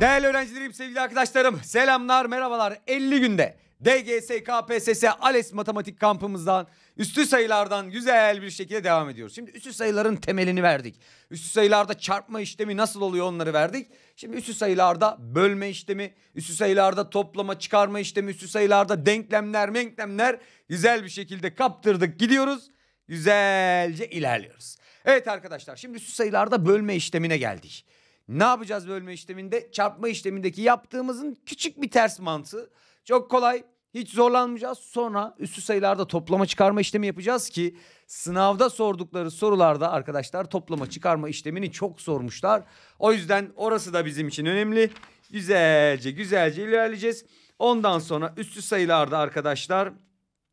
Değerli öğrencilerim, sevgili arkadaşlarım, selamlar, merhabalar. 50 günde DGS, KPSS, ALES matematik kampımızdan üstü sayılardan güzel bir şekilde devam ediyoruz. Şimdi üstü sayıların temelini verdik. Üstü sayılarda çarpma işlemi nasıl oluyor onları verdik. Şimdi üstü sayılarda bölme işlemi, üstü sayılarda toplama çıkarma işlemi, üstü sayılarda denklemler, denklemler güzel bir şekilde kaptırdık gidiyoruz. Güzelce ilerliyoruz. Evet arkadaşlar şimdi üstü sayılarda bölme işlemine geldik. Ne yapacağız bölme işleminde? Çarpma işlemindeki yaptığımızın küçük bir ters mantığı. Çok kolay. Hiç zorlanmayacağız. Sonra üstü sayılarda toplama çıkarma işlemi yapacağız ki sınavda sordukları sorularda arkadaşlar toplama çıkarma işlemini çok sormuşlar. O yüzden orası da bizim için önemli. Güzelce güzelce ilerleyeceğiz. Ondan sonra üstü sayılarda arkadaşlar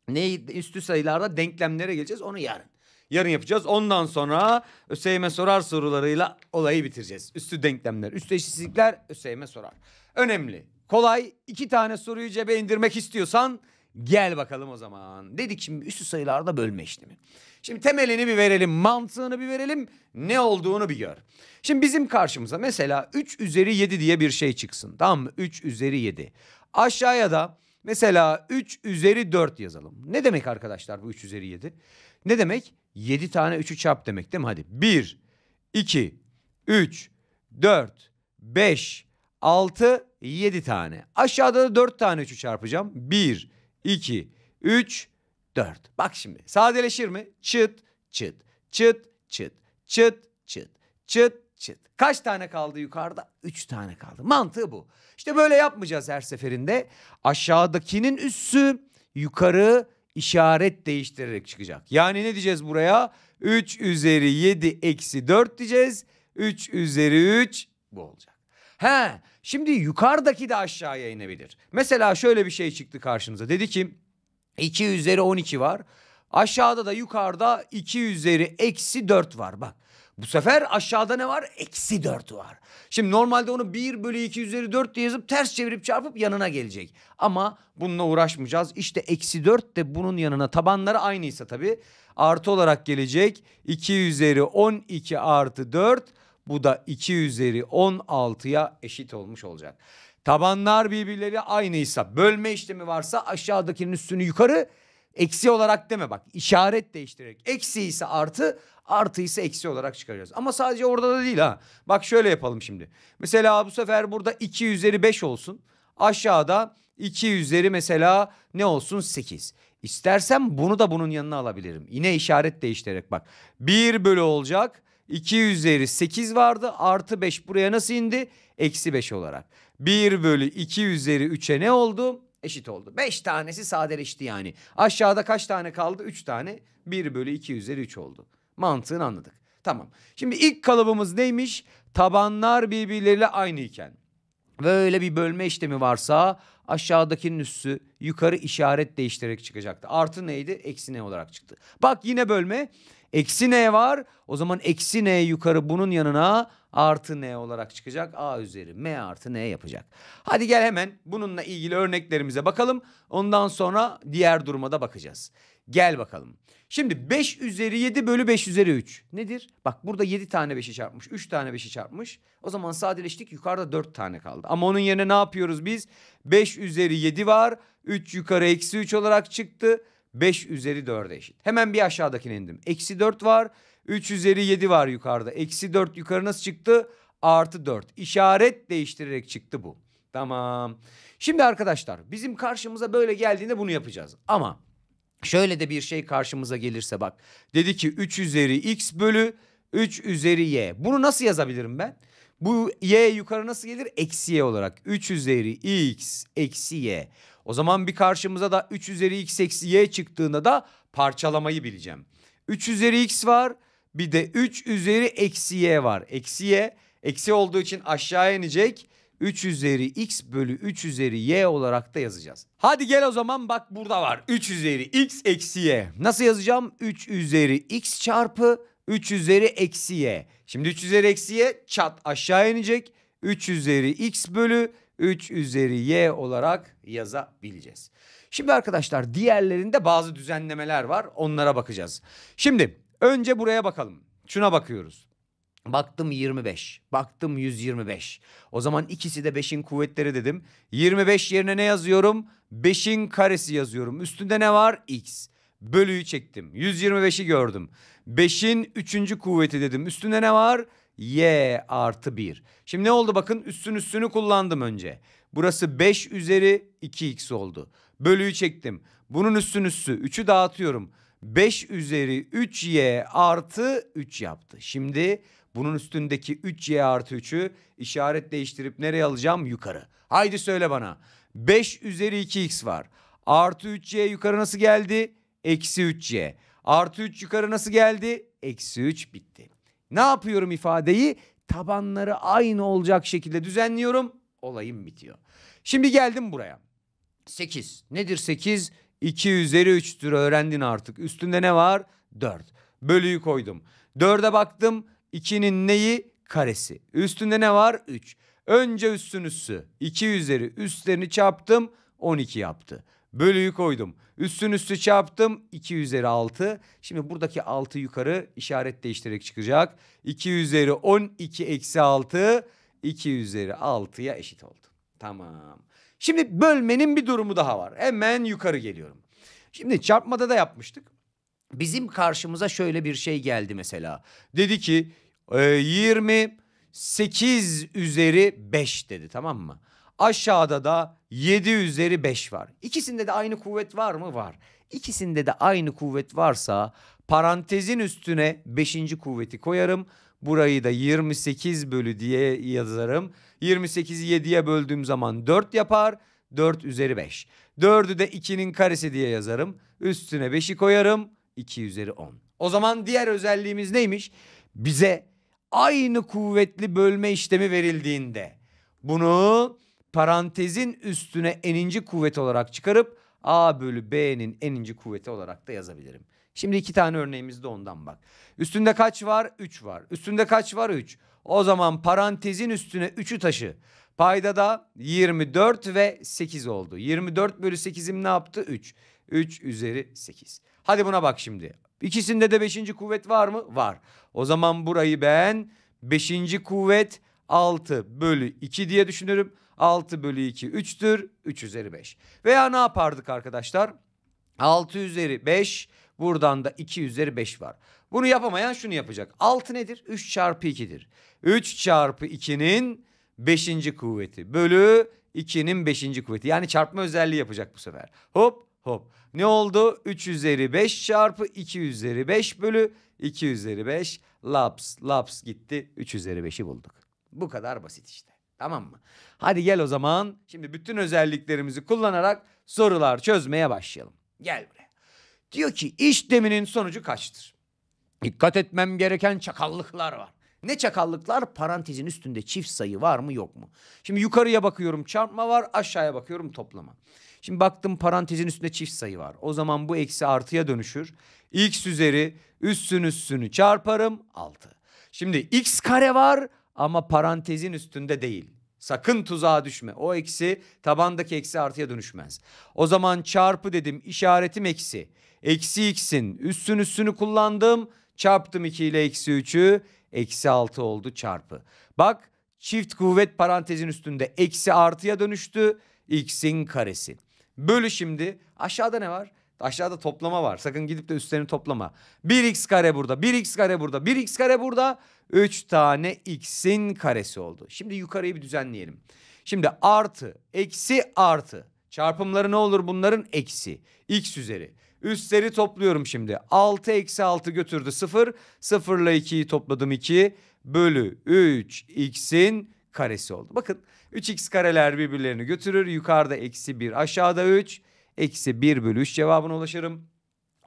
ne üstü sayılarda denklemlere geleceğiz onu yarın. Yarın yapacağız. Ondan sonra ÖSYM sorar sorularıyla olayı bitireceğiz. Üstü denklemler, üstü eşitsizlikler ÖSYM sorar. Önemli, kolay. iki tane soruyu cebe indirmek istiyorsan gel bakalım o zaman. Dedik şimdi üstü sayılarda bölme işlemi. Şimdi temelini bir verelim, mantığını bir verelim, ne olduğunu bir gör. Şimdi bizim karşımıza mesela 3 üzeri 7 diye bir şey çıksın. Tamam mı? 3 üzeri 7. Aşağıya da mesela 3 üzeri 4 yazalım. Ne demek arkadaşlar bu 3 üzeri 7? Ne demek? 7 tane 3'ü çarp demek değil mi? Hadi 1, 2, 3, 4, 5, 6, 7 tane. Aşağıda da 4 tane 3'ü çarpacağım. 1, 2, 3, 4. Bak şimdi sadeleşir mi? Çıt, çıt, çıt, çıt, çıt, çıt, çıt, çıt. Kaç tane kaldı yukarıda? Üç tane kaldı. Mantığı bu. İşte böyle yapmayacağız her seferinde. Aşağıdakinin üssü, yukarı işaret değiştirerek çıkacak. Yani ne diyeceğiz buraya? 3 üzeri 7 eksi 4 diyeceğiz. 3 üzeri 3 bu olacak. He şimdi yukarıdaki de aşağıya inebilir. Mesela şöyle bir şey çıktı karşınıza. Dedi ki 2 üzeri 12 var. Aşağıda da yukarıda 2 üzeri eksi 4 var. Bak bu sefer aşağıda ne var? Eksi 4 var. Şimdi normalde onu 1 bölü 2 üzeri 4 diye yazıp ters çevirip çarpıp yanına gelecek. Ama bununla uğraşmayacağız. İşte eksi 4 de bunun yanına tabanları aynıysa tabii. Artı olarak gelecek 2 üzeri 12 artı 4. Bu da 2 üzeri 16'ya eşit olmuş olacak. Tabanlar birbirleri aynıysa bölme işlemi varsa aşağıdakinin üstünü yukarı eksi olarak deme bak işaret değiştirerek eksi ise artı Artı ise eksi olarak çıkaracağız. Ama sadece orada da değil ha. Bak şöyle yapalım şimdi. Mesela bu sefer burada 2 üzeri 5 olsun. Aşağıda 2 üzeri mesela ne olsun 8. İstersem bunu da bunun yanına alabilirim. Yine işaret değiştirerek bak. 1 bölü olacak. 2 üzeri 8 vardı. Artı 5 buraya nasıl indi? Eksi 5 olarak. 1 bölü 2 üzeri 3'e ne oldu? Eşit oldu. 5 tanesi sadeleşti yani. Aşağıda kaç tane kaldı? 3 tane. 1 bölü 2 üzeri 3 oldu. Mantığını anladık. Tamam. Şimdi ilk kalıbımız neymiş? Tabanlar birbirleriyle aynıyken. Böyle bir bölme işlemi varsa aşağıdakinin üssü yukarı işaret değiştirerek çıkacaktı. Artı neydi? Eksi ne olarak çıktı. Bak yine bölme. Eksi ne var? O zaman eksi ne yukarı bunun yanına artı ne olarak çıkacak. A üzeri m artı ne yapacak. Hadi gel hemen bununla ilgili örneklerimize bakalım. Ondan sonra diğer duruma da bakacağız. Gel bakalım. Şimdi 5 üzeri 7 bölü 5 üzeri 3 nedir? Bak burada 7 tane 5'i çarpmış. 3 tane 5'i çarpmış. O zaman sadeleştik yukarıda 4 tane kaldı. Ama onun yerine ne yapıyoruz biz? 5 üzeri 7 var. 3 yukarı eksi 3 olarak çıktı. 5 üzeri 4'e eşit. Hemen bir aşağıdakine indim. Eksi 4 var. 3 üzeri 7 var yukarıda. Eksi 4 yukarı nasıl çıktı? Artı 4. İşaret değiştirerek çıktı bu. Tamam. Şimdi arkadaşlar bizim karşımıza böyle geldiğinde bunu yapacağız. Ama Şöyle de bir şey karşımıza gelirse bak. Dedi ki 3 üzeri x bölü 3 üzeri y. Bunu nasıl yazabilirim ben? Bu y yukarı nasıl gelir? Eksi y olarak. 3 üzeri x eksi y. O zaman bir karşımıza da 3 üzeri x eksi y çıktığında da parçalamayı bileceğim. 3 üzeri x var. Bir de 3 üzeri eksi y var. Eksi y eksi olduğu için aşağıya inecek. 3 üzeri x bölü 3 üzeri y olarak da yazacağız. Hadi gel o zaman bak burada var. 3 üzeri x eksi y. Nasıl yazacağım? 3 üzeri x çarpı 3 üzeri eksi y. Şimdi 3 üzeri eksi y çat aşağı inecek. 3 üzeri x bölü 3 üzeri y olarak yazabileceğiz. Şimdi arkadaşlar diğerlerinde bazı düzenlemeler var. Onlara bakacağız. Şimdi önce buraya bakalım. Şuna bakıyoruz. Baktım 25. Baktım 125. O zaman ikisi de 5'in kuvvetleri dedim. 25 yerine ne yazıyorum? 5'in karesi yazıyorum. Üstünde ne var? X. Bölüyü çektim. 125'i gördüm. 5'in üçüncü kuvveti dedim. Üstünde ne var? Y artı 1. Şimdi ne oldu bakın üstün üstünü kullandım önce. Burası 5 üzeri 2x oldu. Bölüyü çektim. Bunun üstün üstü 3'ü dağıtıyorum. 5 üzeri 3y artı 3 yaptı. Şimdi bunun üstündeki 3y artı 3'ü işaret değiştirip nereye alacağım? Yukarı. Haydi söyle bana. 5 üzeri 2x var. Artı 3y yukarı nasıl geldi? Eksi 3y. Artı 3 yukarı nasıl geldi? Eksi 3 bitti. Ne yapıyorum ifadeyi? Tabanları aynı olacak şekilde düzenliyorum. Olayım bitiyor. Şimdi geldim buraya. 8. Nedir 8? 2 üzeri 3'tür öğrendin artık. Üstünde ne var? 4. Bölüyü koydum. 4'e baktım. 2'nin neyi? Karesi. Üstünde ne var? 3. Önce üstün üssü. 2 üzeri üstlerini çarptım. 12 yaptı. Bölüyü koydum. Üstün üstü çarptım. 2 üzeri 6. Şimdi buradaki 6 yukarı işaret değiştirerek çıkacak. 2 üzeri 12 eksi 6. 2 üzeri 6'ya eşit oldu. Tamam. Şimdi bölmenin bir durumu daha var. Hemen yukarı geliyorum. Şimdi çarpmada da yapmıştık. Bizim karşımıza şöyle bir şey geldi mesela. Dedi ki 28 ee, üzeri 5 dedi tamam mı? Aşağıda da 7 üzeri 5 var. İkisinde de aynı kuvvet var mı? Var. İkisinde de aynı kuvvet varsa parantezin üstüne 5. kuvveti koyarım. Burayı da 28 bölü diye yazarım. 28'i 7'ye böldüğüm zaman 4 yapar. 4 üzeri 5. 4'ü de 2'nin karesi diye yazarım. Üstüne 5'i koyarım. 2 üzeri 10. O zaman diğer özelliğimiz neymiş? Bize aynı kuvvetli bölme işlemi verildiğinde bunu parantezin üstüne eninci kuvvet olarak çıkarıp A bölü B'nin eninci kuvveti olarak da yazabilirim. Şimdi iki tane örneğimizde ondan bak. Üstünde kaç var? 3 var. Üstünde kaç var? 3. O zaman parantezin üstüne 3'ü taşı. Payda da 24 ve 8 oldu. 24 bölü 8'im ne yaptı? 3. 3 üzeri 8. Hadi buna bak şimdi. İkisinde de beşinci kuvvet var mı? Var. O zaman burayı ben beşinci kuvvet 6 bölü 2 diye düşünürüm. 6 bölü 2 3'tür. 3 üzeri 5. Veya ne yapardık arkadaşlar? 6 üzeri 5 buradan da 2 üzeri 5 var. Bunu yapamayan şunu yapacak. 6 nedir? 3 çarpı 2'dir. 3 çarpı 2'nin 5. kuvveti bölü 2'nin 5. kuvveti. Yani çarpma özelliği yapacak bu sefer. Hop hop. Ne oldu? 3 üzeri 5 çarpı 2 üzeri 5 bölü 2 üzeri 5 laps laps gitti 3 üzeri 5'i bulduk. Bu kadar basit işte. Tamam mı? Hadi gel o zaman şimdi bütün özelliklerimizi kullanarak sorular çözmeye başlayalım. Gel buraya. Diyor ki işleminin sonucu kaçtır? Dikkat etmem gereken çakallıklar var. Ne çakallıklar? Parantezin üstünde çift sayı var mı yok mu? Şimdi yukarıya bakıyorum çarpma var, aşağıya bakıyorum toplama. Şimdi baktım parantezin üstünde çift sayı var. O zaman bu eksi artıya dönüşür. X üzeri üstün üstünü çarparım 6. Şimdi x kare var ama parantezin üstünde değil. Sakın tuzağa düşme. O eksi tabandaki eksi artıya dönüşmez. O zaman çarpı dedim işaretim eksi. Eksi x'in üstün üstünü kullandım. Çarptım 2 ile eksi 3'ü. Eksi 6 oldu çarpı. Bak çift kuvvet parantezin üstünde eksi artıya dönüştü. X'in karesi. Bölü şimdi aşağıda ne var? Aşağıda toplama var. Sakın gidip de üstlerini toplama. 1x kare burada, 1x kare burada, 1x kare burada. 3 tane x'in karesi oldu. Şimdi yukarıyı bir düzenleyelim. Şimdi artı, eksi, artı. Çarpımları ne olur bunların? Eksi. X üzeri. Üstleri topluyorum şimdi. 6 eksi 6 götürdü 0. 0 ile 2'yi topladım 2. Bölü 3 x'in karesi oldu. Bakın 3x kareler birbirlerini götürür. Yukarıda eksi 1 aşağıda 3. Eksi 1 bölü 3 cevabına ulaşırım.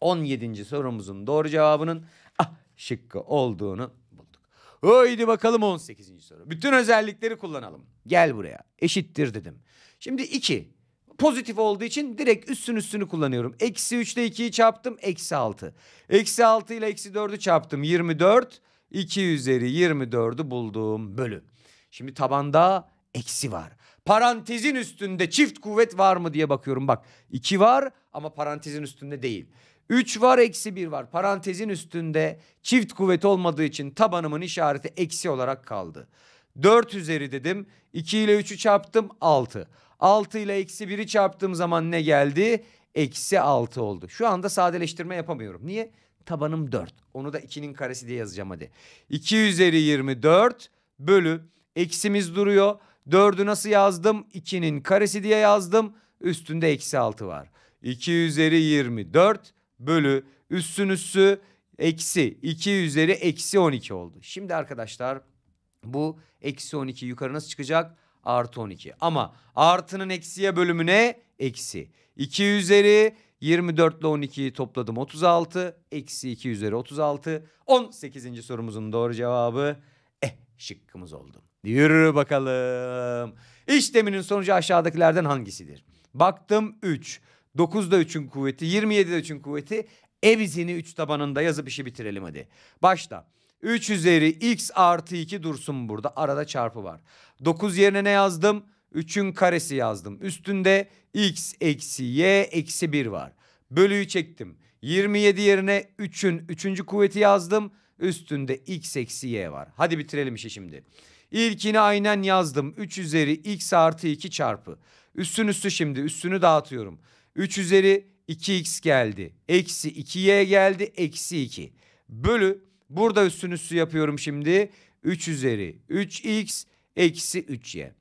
17. sorumuzun doğru cevabının ah şıkkı olduğunu bulduk. Haydi bakalım 18. soru. Bütün özellikleri kullanalım. Gel buraya. Eşittir dedim. Şimdi 2 pozitif olduğu için direkt üstün üstünü kullanıyorum. Eksi 3 ile 2'yi çarptım. Eksi 6. Eksi 6 ile eksi 4'ü çarptım. 24. 2 üzeri 24'ü bulduğum Bölü. Şimdi tabanda eksi var. Parantezin üstünde çift kuvvet var mı diye bakıyorum bak. 2 var ama parantezin üstünde değil. 3 var eksi 1 var. Parantezin üstünde çift kuvvet olmadığı için tabanımın işareti eksi olarak kaldı. 4 üzeri dedim. 2 ile 3'ü çarptım 6. 6 ile eksi 1'i çarptığım zaman ne geldi? Eksi 6 oldu. Şu anda sadeleştirme yapamıyorum. Niye? Tabanım 4. Onu da 2'nin karesi diye yazacağım hadi. 2 üzeri 24 bölü. Eksimiz duruyor. 4'ü nasıl yazdım? 2'nin karesi diye yazdım. Üstünde eksi 6 var. 2 üzeri 24 bölü üssün üssü eksi 2 üzeri eksi 12 oldu. Şimdi arkadaşlar bu eksi 12 yukarı nasıl çıkacak? Artı 12. Ama artının eksiye bölümüne eksi. 2 üzeri 24 ile 12'yi topladım 36. Eksi 2 üzeri 36. 18. sorumuzun doğru cevabı eh şıkkımız oldu. Yürü bakalım. İşleminin sonucu aşağıdakilerden hangisidir? Baktım 3. 9'da 3'ün kuvveti, 27'de 3'ün kuvveti. Ev izini 3 tabanında yazıp işi bitirelim hadi. Başla. 3 üzeri x artı 2 dursun burada. Arada çarpı var. 9 yerine ne yazdım? 3'ün karesi yazdım. Üstünde x eksi y eksi 1 var. Bölüyü çektim. 27 yerine 3'ün 3. kuvveti yazdım. Üstünde x eksi y var. Hadi bitirelim işi şimdi. İlkini aynen yazdım. 3 üzeri x artı 2 çarpı. Üstün üstü şimdi üstünü dağıtıyorum. 3 üzeri 2x geldi. Eksi 2y geldi. Eksi 2. Bölü. Burada üstün üstü yapıyorum şimdi. 3 üzeri 3x eksi 3y.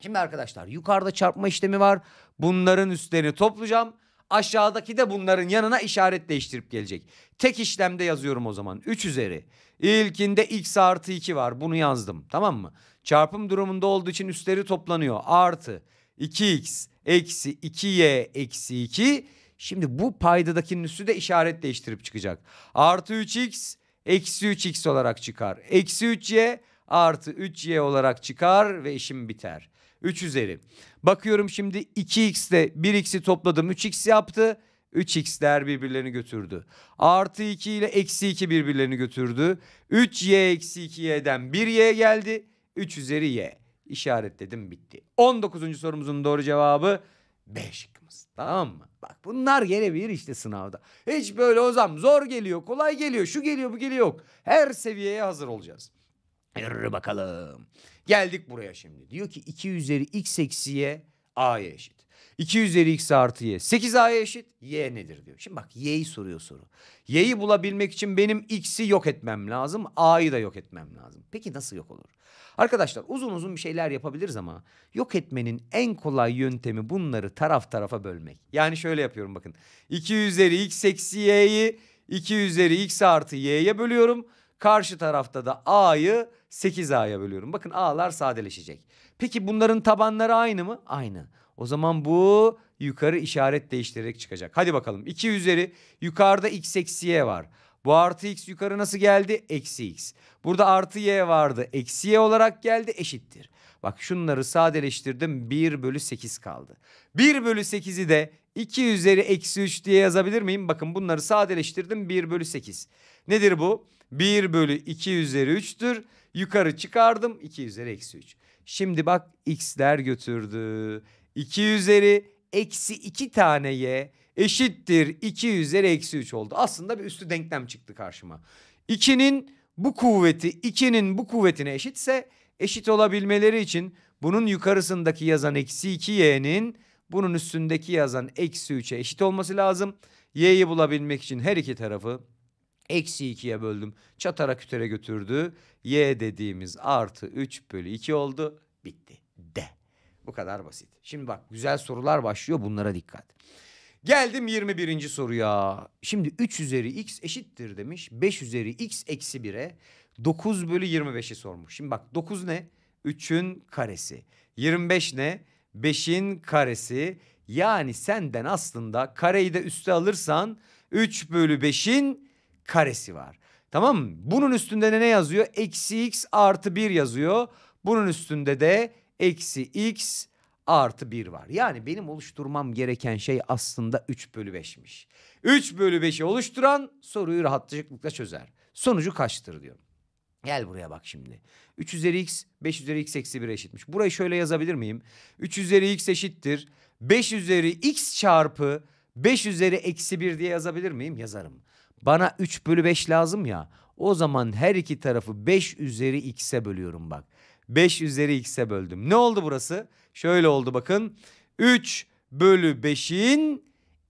Şimdi arkadaşlar yukarıda çarpma işlemi var. Bunların üstlerini toplayacağım. Aşağıdaki de bunların yanına işaret değiştirip gelecek. Tek işlemde yazıyorum o zaman. 3 üzeri İlkinde x artı 2 var. Bunu yazdım. Tamam mı? Çarpım durumunda olduğu için üstleri toplanıyor. Artı 2x eksi 2y eksi 2. Şimdi bu paydadakinin üstü de işaret değiştirip çıkacak. Artı 3x eksi 3x olarak çıkar. Eksi 3y artı 3y olarak çıkar ve işim biter. 3 üzeri. Bakıyorum şimdi 2x ile 1x'i topladım 3x yaptı. 3x'ler birbirlerini götürdü. Artı 2 ile eksi 2 birbirlerini götürdü. 3y eksi 2y'den 1y geldi. 3 üzeri y. İşaretledim bitti. 19. sorumuzun doğru cevabı B şıkkımız. Tamam mı? Bak bunlar gelebilir işte sınavda. Hiç böyle o zaman zor geliyor, kolay geliyor, şu geliyor, bu geliyor yok. Her seviyeye hazır olacağız. Yürü bakalım. Geldik buraya şimdi. Diyor ki 2 üzeri x eksi y a'ya eşit. 2 üzeri x artı y. 8a'ya eşit y nedir diyor. Şimdi bak y'yi soruyor soru. Y'yi bulabilmek için benim x'i yok etmem lazım. A'yı da yok etmem lazım. Peki nasıl yok olur? Arkadaşlar uzun uzun bir şeyler yapabiliriz ama yok etmenin en kolay yöntemi bunları taraf tarafa bölmek. Yani şöyle yapıyorum bakın. 2 üzeri x eksi y'yi 2 üzeri x artı y'ye bölüyorum. Karşı tarafta da a'yı 8a'ya bölüyorum. Bakın a'lar sadeleşecek. Peki bunların tabanları aynı mı? Aynı. O zaman bu yukarı işaret değiştirerek çıkacak. Hadi bakalım 2 üzeri yukarıda x eksi y var. Bu artı x yukarı nasıl geldi? Eksi x. Burada artı y vardı. Eksi y olarak geldi eşittir. Bak şunları sadeleştirdim 1 bölü 8 kaldı. 1 bölü 8'i de 2 üzeri eksi 3 diye yazabilir miyim? Bakın bunları sadeleştirdim 1 bölü 8. Nedir bu? 1 bölü 2 üzeri 3'tür. Yukarı çıkardım 2 üzeri eksi 3. Şimdi bak x'ler götürdü. 2 üzeri eksi 2 tane y eşittir 2 üzeri eksi 3 oldu. Aslında bir üstü denklem çıktı karşıma. 2'nin bu kuvveti 2'nin bu kuvvetine eşitse eşit olabilmeleri için bunun yukarısındaki yazan eksi 2y'nin bunun üstündeki yazan eksi 3'e eşit olması lazım. Y'yi bulabilmek için her iki tarafı eksi 2'ye böldüm. Çatara kütere götürdü. Y dediğimiz artı 3 bölü 2 oldu. Bitti. Bu kadar basit. Şimdi bak güzel sorular başlıyor bunlara dikkat. Geldim 21. soruya. Şimdi 3 üzeri x eşittir demiş. 5 üzeri x eksi 1'e 9 bölü 25'i sormuş. Şimdi bak 9 ne? 3'ün karesi. 25 ne? 5'in karesi. Yani senden aslında kareyi de üste alırsan 3 bölü 5'in karesi var. Tamam mı? Bunun üstünde ne yazıyor? Eksi x artı 1 yazıyor. Bunun üstünde de eksi x artı 1 var. Yani benim oluşturmam gereken şey aslında 3 bölü 5'miş. 3 bölü 5'i oluşturan soruyu rahatlıkla çözer. Sonucu kaçtır diyor. Gel buraya bak şimdi. 3 üzeri x 5 üzeri x eksi 1 eşitmiş. Burayı şöyle yazabilir miyim? 3 üzeri x eşittir. 5 üzeri x çarpı 5 üzeri eksi 1 diye yazabilir miyim? Yazarım. Bana 3 bölü 5 lazım ya. O zaman her iki tarafı 5 üzeri x'e bölüyorum bak. 5 üzeri x'e böldüm. Ne oldu burası? Şöyle oldu bakın. 3 bölü 5'in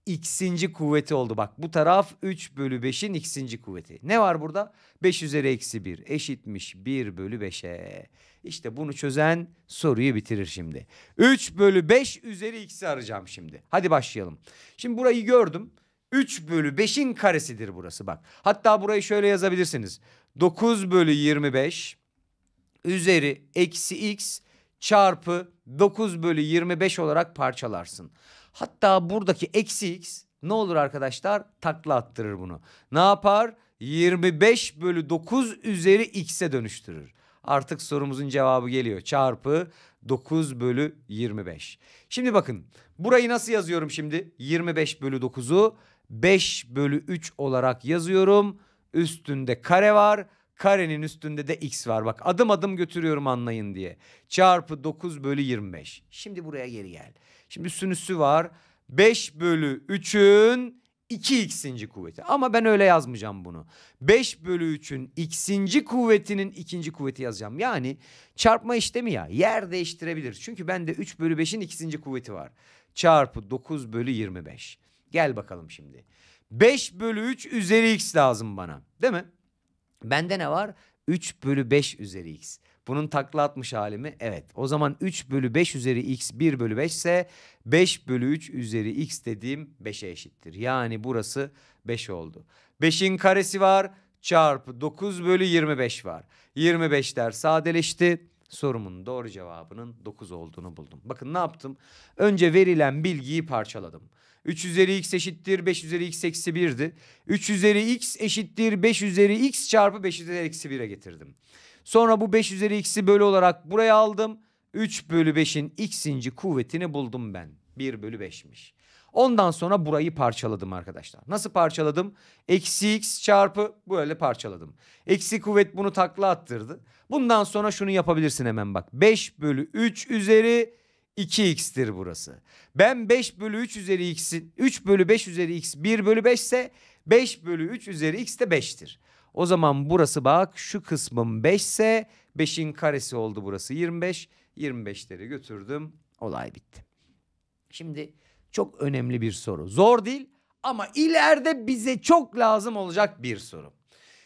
x'inci kuvveti oldu. Bak bu taraf 3 bölü 5'in x'inci kuvveti. Ne var burada? 5 üzeri eksi 1 eşitmiş 1 bölü 5'e. İşte bunu çözen soruyu bitirir şimdi. 3 bölü 5 üzeri x'i arayacağım şimdi. Hadi başlayalım. Şimdi burayı gördüm. 3 bölü 5'in karesidir burası bak. Hatta burayı şöyle yazabilirsiniz. 9 bölü 25 üzeri eksi x çarpı 9 bölü 25 olarak parçalarsın. Hatta buradaki eksi x ne olur arkadaşlar? Takla attırır bunu. Ne yapar? 25 bölü 9 üzeri x'e dönüştürür. Artık sorumuzun cevabı geliyor. Çarpı 9 bölü 25. Şimdi bakın burayı nasıl yazıyorum şimdi? 25 bölü 9'u 5 bölü 3 olarak yazıyorum. Üstünde kare var. Karenin üstünde de x var. Bak adım adım götürüyorum anlayın diye. Çarpı 9 bölü 25. Şimdi buraya geri gel. Şimdi üstün üssü var. 5 bölü 3'ün 2x'inci kuvveti. Ama ben öyle yazmayacağım bunu. 5 bölü 3'ün x'inci kuvvetinin ikinci kuvveti yazacağım. Yani çarpma işlemi ya yer değiştirebilir. Çünkü bende 3 bölü 5'in ikinci kuvveti var. Çarpı 9 bölü 25. Gel bakalım şimdi. 5 bölü 3 üzeri x lazım bana. Değil mi? Bende ne var? 3 bölü 5 üzeri x. Bunun takla atmış hali mi? Evet. O zaman 3 bölü 5 üzeri x 1 bölü 5 ise 5 bölü 3 üzeri x dediğim 5'e eşittir. Yani burası 5 oldu. 5'in karesi var çarpı 9 bölü 25 var. 25'ler sadeleşti. Sorumun doğru cevabının 9 olduğunu buldum. Bakın ne yaptım? Önce verilen bilgiyi parçaladım. 3 üzeri x eşittir 5 üzeri x eksi 1'di. 3 üzeri x eşittir 5 üzeri x çarpı 5 üzeri eksi 1'e getirdim. Sonra bu 5 üzeri x'i bölü olarak buraya aldım. 3 bölü 5'in x'inci kuvvetini buldum ben. 1 bölü 5'miş. Ondan sonra burayı parçaladım arkadaşlar. Nasıl parçaladım? Eksi x çarpı böyle parçaladım. Eksi kuvvet bunu takla attırdı. Bundan sonra şunu yapabilirsin hemen bak. 5 bölü 3 üzeri 2x'tir burası. Ben 5 bölü 3 üzeri x'in 3 bölü 5 üzeri x 1 bölü 5 ise 5 bölü 3 üzeri x de 5'tir. O zaman burası bak şu kısmım 5 ise 5'in karesi oldu burası 25. 25'leri götürdüm olay bitti. Şimdi çok önemli bir soru. Zor değil ama ileride bize çok lazım olacak bir soru.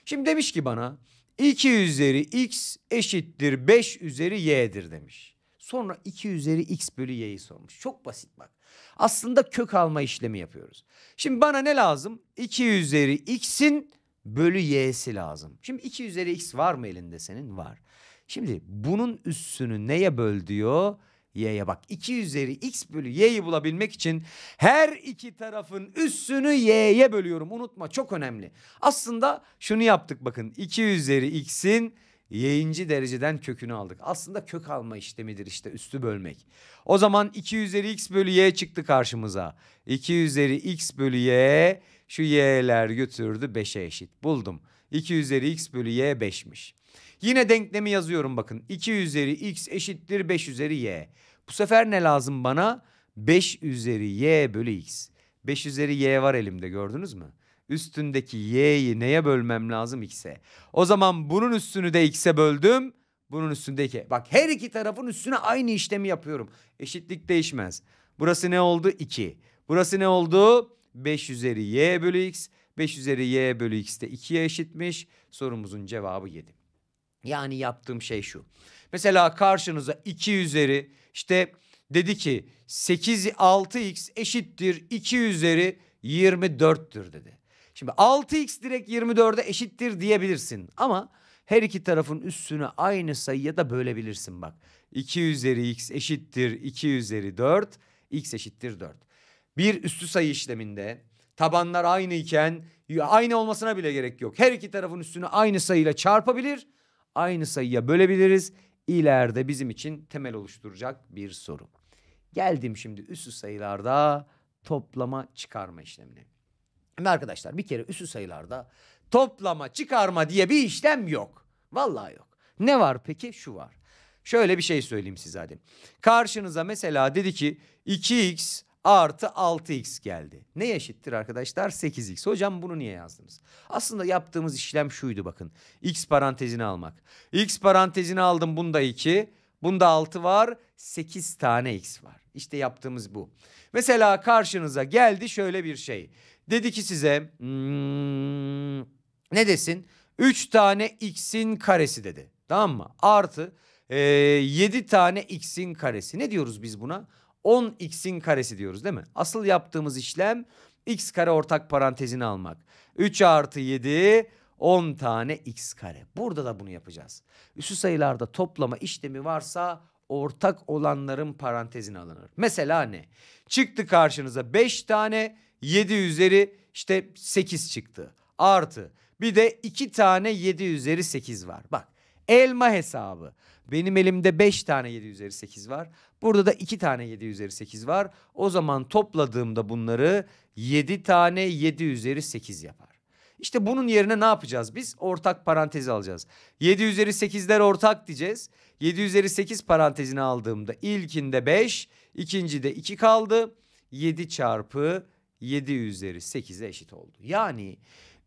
Şimdi demiş ki bana 2 üzeri x eşittir 5 üzeri y'dir demiş. Sonra 2 üzeri x bölü y'yi sormuş. Çok basit bak. Aslında kök alma işlemi yapıyoruz. Şimdi bana ne lazım? 2 üzeri x'in bölü y'si lazım. Şimdi 2 üzeri x var mı elinde senin? Var. Şimdi bunun üssünü neye böl diyor? y'ye bak. 2 üzeri x bölü y'yi bulabilmek için her iki tarafın üssünü y'ye bölüyorum. Unutma çok önemli. Aslında şunu yaptık bakın. 2 üzeri x'in yayıncı dereceden kökünü aldık. Aslında kök alma işlemidir işte üstü bölmek. O zaman 2 üzeri x bölü y çıktı karşımıza. 2 üzeri x bölü y şu y'ler götürdü 5'e eşit. Buldum. 2 üzeri x bölü y 5'miş. Yine denklemi yazıyorum bakın. 2 üzeri x eşittir 5 üzeri y. Bu sefer ne lazım bana? 5 üzeri y bölü x. 5 üzeri y var elimde gördünüz mü? üstündeki y'yi neye bölmem lazım? X'e. O zaman bunun üstünü de x'e böldüm. Bunun üstündeki. Bak her iki tarafın üstüne aynı işlemi yapıyorum. Eşitlik değişmez. Burası ne oldu? 2. Burası ne oldu? 5 üzeri y bölü x. 5 üzeri y bölü x de 2'ye eşitmiş. Sorumuzun cevabı 7. Yani yaptığım şey şu. Mesela karşınıza 2 üzeri işte dedi ki 8 6x eşittir 2 üzeri 24'tür dedi. Şimdi 6x direkt 24'e eşittir diyebilirsin. Ama her iki tarafın üssünü aynı sayıya da bölebilirsin bak. 2 üzeri x eşittir 2 üzeri 4. x eşittir 4. Bir üstü sayı işleminde tabanlar aynı iken aynı olmasına bile gerek yok. Her iki tarafın üstünü aynı sayıyla çarpabilir. Aynı sayıya bölebiliriz. İleride bizim için temel oluşturacak bir soru. Geldim şimdi üstü sayılarda toplama çıkarma işlemine. Şimdi arkadaşlar bir kere üsü sayılarda toplama çıkarma diye bir işlem yok. Vallahi yok. Ne var peki? Şu var. Şöyle bir şey söyleyeyim size hadi. Karşınıza mesela dedi ki 2x artı 6x geldi. Ne eşittir arkadaşlar? 8x. Hocam bunu niye yazdınız? Aslında yaptığımız işlem şuydu bakın. x parantezini almak. x parantezini aldım bunda 2. Bunda 6 var. 8 tane x var. İşte yaptığımız bu. Mesela karşınıza geldi şöyle bir şey. Dedi ki size hmm, ne desin? 3 tane x'in karesi dedi. Tamam mı? Artı e, 7 tane x'in karesi. Ne diyoruz biz buna? 10 x'in karesi diyoruz değil mi? Asıl yaptığımız işlem x kare ortak parantezini almak. 3 artı 7 10 tane x kare. Burada da bunu yapacağız. Üssü sayılarda toplama işlemi varsa ortak olanların parantezine alınır. Mesela ne? Çıktı karşınıza 5 tane 7 üzeri işte 8 çıktı. Artı bir de 2 tane 7 üzeri 8 var. Bak elma hesabı. Benim elimde 5 tane 7 üzeri 8 var. Burada da 2 tane 7 üzeri 8 var. O zaman topladığımda bunları 7 tane 7 üzeri 8 yapar. İşte bunun yerine ne yapacağız biz? Ortak parantezi alacağız. 7 üzeri 8'ler ortak diyeceğiz. 7 üzeri 8 parantezini aldığımda ilkinde 5, ikincide 2 kaldı. 7 çarpı 7 üzeri 8'e eşit oldu. Yani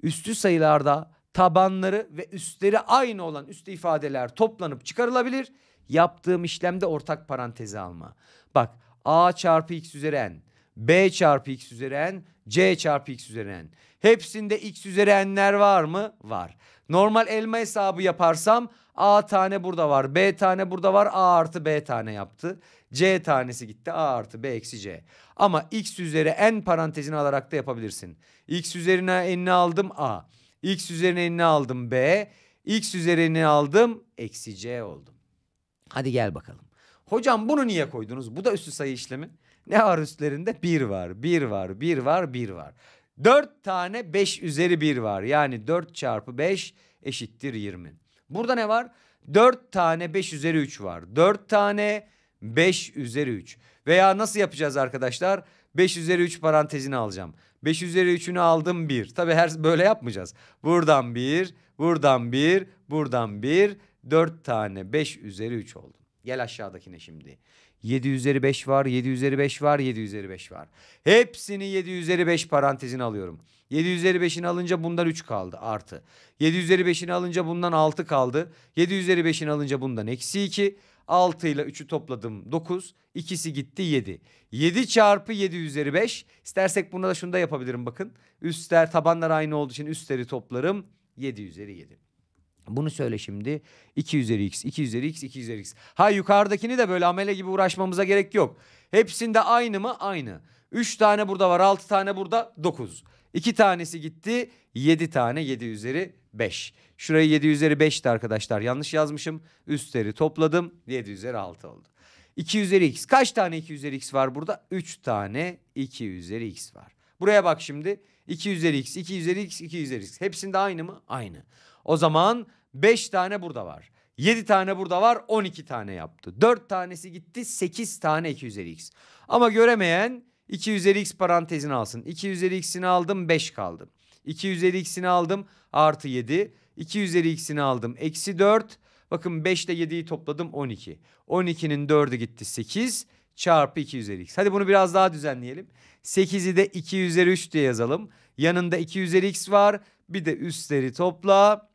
üstü sayılarda tabanları ve üstleri aynı olan üst ifadeler toplanıp çıkarılabilir. Yaptığım işlemde ortak paranteze alma. Bak a çarpı x üzeri n, b çarpı x üzeri n, c çarpı x üzeri n. Hepsinde x üzeri n'ler var mı? Var. Normal elma hesabı yaparsam a tane burada var, b tane burada var, a artı b tane yaptı. C tanesi gitti. A artı B eksi C. Ama X üzeri N parantezini alarak da yapabilirsin. X üzerine N'i aldım A. X üzerine N'i aldım B. X üzerine aldım eksi C oldum. Hadi gel bakalım. Hocam bunu niye koydunuz? Bu da üstü sayı işlemi. Ne var üstlerinde? Bir var, bir var, bir var, bir var. Dört tane beş üzeri bir var. Yani dört çarpı beş eşittir yirmi. Burada ne var? Dört tane beş üzeri üç var. Dört tane 5 üzeri 3. Veya nasıl yapacağız arkadaşlar? 5 üzeri 3 parantezini alacağım. 5 üzeri 3'ünü aldım 1. Tabi her böyle yapmayacağız. Buradan 1, buradan 1, buradan 1. 4 tane 5 üzeri 3 oldu. Gel aşağıdakine şimdi. 7 üzeri 5 var, 7 üzeri 5 var, 7 üzeri 5 var. Hepsini 7 üzeri 5 parantezine alıyorum. 7 üzeri 5'ini alınca bundan 3 kaldı artı. 7 üzeri 5'ini alınca bundan 6 kaldı. 7 üzeri 5'ini alınca bundan eksi 2. 6 ile 3'ü topladım 9. İkisi gitti 7. 7 çarpı 7 üzeri 5. İstersek bunu da şunu da yapabilirim bakın. Üstler tabanlar aynı olduğu için üstleri toplarım. 7 üzeri 7. Bunu söyle şimdi. 2 üzeri x, 2 üzeri x, 2 üzeri x. Ha yukarıdakini de böyle amele gibi uğraşmamıza gerek yok. Hepsinde aynı mı? Aynı. 3 tane burada var, 6 tane burada, 9. 2 tanesi gitti, 7 tane 7 üzeri 5. Şurayı 7 üzeri 5'ti arkadaşlar. Yanlış yazmışım. Üstleri topladım. 7 üzeri 6 oldu. 2 üzeri x. Kaç tane 2 üzeri x var burada? 3 tane 2 üzeri x var. Buraya bak şimdi. 2 üzeri x, 2 üzeri x, 2 üzeri x. Hepsinde aynı mı? Aynı. O zaman 5 tane burada var. 7 tane burada var 12 tane yaptı. 4 tanesi gitti 8 tane 2 üzeri x. Ama göremeyen 2 üzeri x parantezini alsın. 2 üzeri x'ini aldım 5 kaldı. 2 üzeri x'ini aldım artı 7. 2 üzeri x'ini aldım eksi 4. Bakın 5 ile 7'yi topladım 12. 12'nin 4'ü gitti 8 çarpı 2 üzeri x. Hadi bunu biraz daha düzenleyelim. 8'i de 2 üzeri 3 diye yazalım. Yanında 2 üzeri x var. Bir de üstleri topla.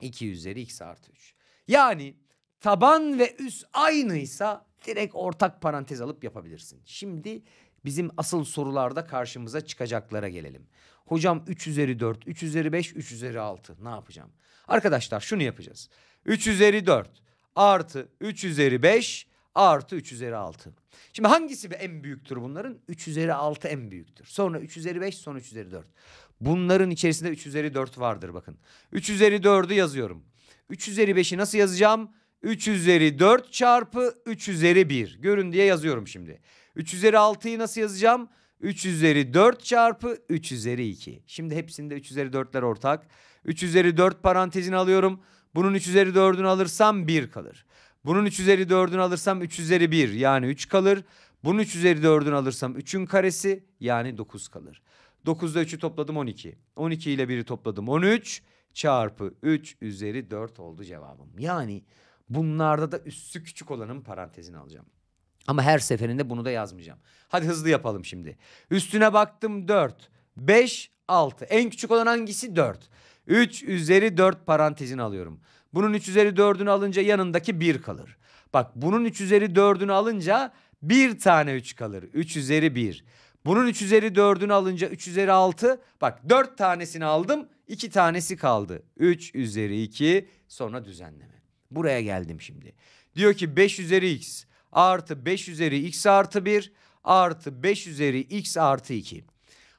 2 üzeri x artı 3. Yani taban ve üst aynıysa direkt ortak parantez alıp yapabilirsin. Şimdi bizim asıl sorularda karşımıza çıkacaklara gelelim. Hocam 3 üzeri 4, 3 üzeri 5, 3 üzeri 6 ne yapacağım? Arkadaşlar şunu yapacağız. 3 üzeri 4 artı 3 üzeri 5 artı 3 üzeri 6. Şimdi hangisi en büyüktür bunların? 3 üzeri 6 en büyüktür. Sonra 3 üzeri 5 sonra 3 üzeri 4. Bunların içerisinde 3 üzeri 4 vardır bakın. 3 üzeri 4'ü yazıyorum. 3 üzeri 5'i nasıl yazacağım? 3 üzeri 4 çarpı 3 üzeri 1. Görün diye yazıyorum şimdi. 3 üzeri 6'yı nasıl yazacağım? 3 üzeri 4 çarpı 3 üzeri 2. Şimdi hepsinde 3 üzeri 4'ler ortak. 3 üzeri 4 parantezini alıyorum. Bunun 3 üzeri 4'ünü alırsam 1 kalır. Bunun 3 üzeri 4'ünü alırsam 3 üzeri 1 yani 3 kalır. Bunun 3 üzeri 4'ünü alırsam 3'ün karesi yani 9 kalır. 9'da 3'ü topladım 12. 12 ile 1'i topladım 13 çarpı 3 üzeri 4 oldu cevabım. Yani bunlarda da üssü küçük olanın parantezini alacağım. Ama her seferinde bunu da yazmayacağım. Hadi hızlı yapalım şimdi. Üstüne baktım 4, 5, 6. En küçük olan hangisi? 4. 3 üzeri 4 parantezin alıyorum. Bunun 3 üzeri 4'ünü alınca yanındaki 1 kalır. Bak bunun 3 üzeri 4'ünü alınca bir tane 3 kalır. 3 üzeri 1. Bunun 3 üzeri 4'ünü alınca 3 üzeri 6. Bak 4 tanesini aldım. 2 tanesi kaldı. 3 üzeri 2 sonra düzenleme. Buraya geldim şimdi. Diyor ki 5 üzeri x artı 5 üzeri x artı 1 artı 5 üzeri x artı 2.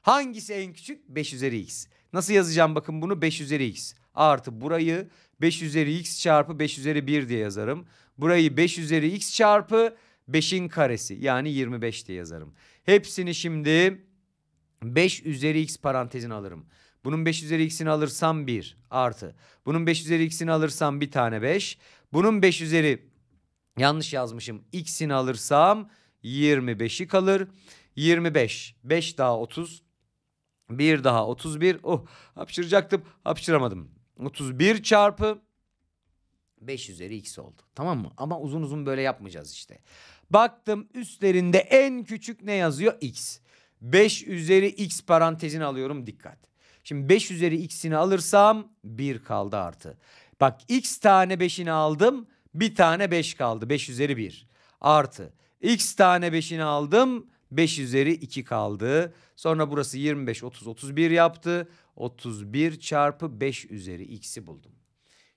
Hangisi en küçük? 5 üzeri x. Nasıl yazacağım bakın bunu 5 üzeri x artı burayı 5 üzeri x çarpı 5 üzeri 1 diye yazarım. Burayı 5 üzeri x çarpı 5'in karesi yani 25 diye yazarım. Hepsini şimdi 5 üzeri x parantezine alırım. Bunun 5 üzeri x'ini alırsam 1 artı. Bunun 5 üzeri x'ini alırsam bir tane 5. Bunun 5 üzeri Yanlış yazmışım. X'ini alırsam 25'i kalır. 25. 5 daha 30. 1 daha 31. Oh hapşıracaktım. Hapşıramadım. 31 çarpı 5 üzeri x oldu. Tamam mı? Ama uzun uzun böyle yapmayacağız işte. Baktım üstlerinde en küçük ne yazıyor? X. 5 üzeri x parantezini alıyorum dikkat. Şimdi 5 üzeri x'ini alırsam 1 kaldı artı. Bak x tane 5'ini aldım. Bir tane 5 kaldı. 5 üzeri 1. Artı. X tane 5'ini aldım. 5 üzeri 2 kaldı. Sonra burası 25, 30, 31 yaptı. 31 çarpı 5 üzeri x'i buldum.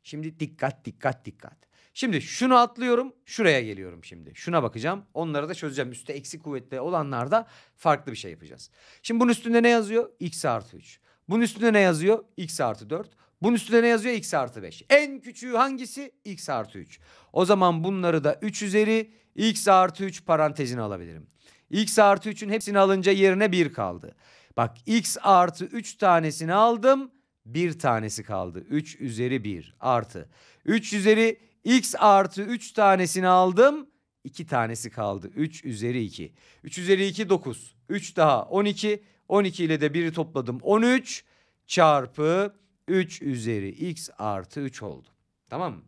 Şimdi dikkat, dikkat, dikkat. Şimdi şunu atlıyorum, şuraya geliyorum şimdi. Şuna bakacağım, onları da çözeceğim. Üste eksi kuvvetli olanlarda farklı bir şey yapacağız. Şimdi bunun üstünde ne yazıyor? x artı 3. Bunun üstünde ne yazıyor? x artı 4. Bunun üstüne ne yazıyor? X artı 5. En küçüğü hangisi? X artı 3. O zaman bunları da 3 üzeri X artı 3 parantezine alabilirim. X artı 3'ün hepsini alınca yerine 1 kaldı. Bak X artı 3 tanesini aldım. Bir tanesi kaldı. 3 üzeri 1 artı. 3 üzeri X artı 3 tanesini aldım. 2 tanesi kaldı. 3 üzeri 2. 3 üzeri 2 9. 3 daha 12. 12 ile de 1'i topladım. 13 çarpı 3 üzeri x artı 3 oldu. Tamam mı?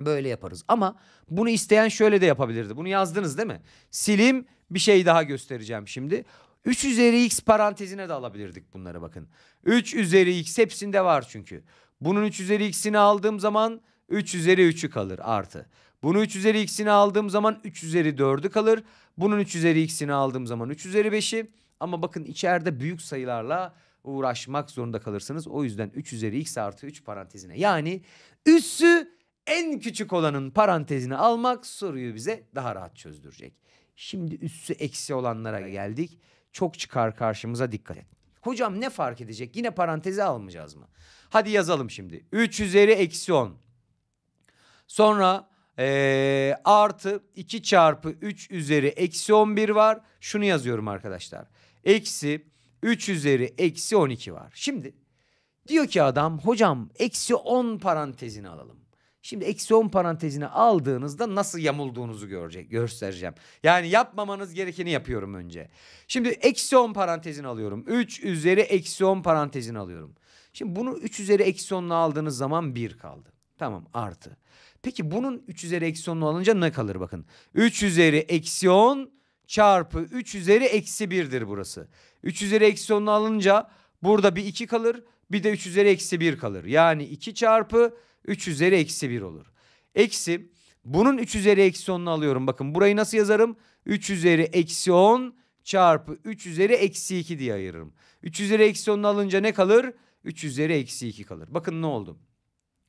Böyle yaparız. Ama bunu isteyen şöyle de yapabilirdi. Bunu yazdınız değil mi? Silim bir şey daha göstereceğim şimdi. 3 üzeri x parantezine de alabilirdik bunları bakın. 3 üzeri x hepsinde var çünkü. Bunun 3 üzeri x'ini aldığım zaman 3 üzeri 3'ü kalır artı. Bunu 3 üzeri x'ini aldığım zaman 3 üzeri 4'ü kalır. Bunun 3 üzeri x'ini aldığım zaman 3 üzeri 5'i. Ama bakın içeride büyük sayılarla uğraşmak zorunda kalırsınız. O yüzden 3 üzeri x artı 3 parantezine yani üssü en küçük olanın parantezini almak soruyu bize daha rahat çözdürecek. Şimdi üssü eksi olanlara geldik. Çok çıkar karşımıza dikkat et. Hocam ne fark edecek? Yine parantezi almayacağız mı? Hadi yazalım şimdi. 3 üzeri eksi 10. Sonra ee, artı 2 çarpı 3 üzeri eksi 11 var. Şunu yazıyorum arkadaşlar. Eksi 3 üzeri eksi 12 var. Şimdi diyor ki adam hocam eksi 10 parantezini alalım. Şimdi eksi 10 parantezini aldığınızda nasıl yamulduğunuzu görecek, göstereceğim. Yani yapmamanız gerekeni yapıyorum önce. Şimdi eksi 10 parantezini alıyorum. 3 üzeri eksi 10 parantezini alıyorum. Şimdi bunu 3 üzeri eksi 10'la aldığınız zaman 1 kaldı. Tamam artı. Peki bunun 3 üzeri eksi 10'lu alınca ne kalır bakın. 3 üzeri eksi 10 çarpı 3 üzeri eksi 1'dir burası. 3 üzeri eksi 10'u alınca burada bir 2 kalır bir de 3 üzeri eksi 1 kalır. Yani 2 çarpı 3 üzeri eksi 1 olur. Eksi bunun 3 üzeri eksi 10'unu alıyorum. Bakın burayı nasıl yazarım? 3 üzeri eksi 10 çarpı 3 üzeri eksi 2 diye ayırırım. 3 üzeri eksi 10'unu alınca ne kalır? 3 üzeri eksi 2 kalır. Bakın ne oldu?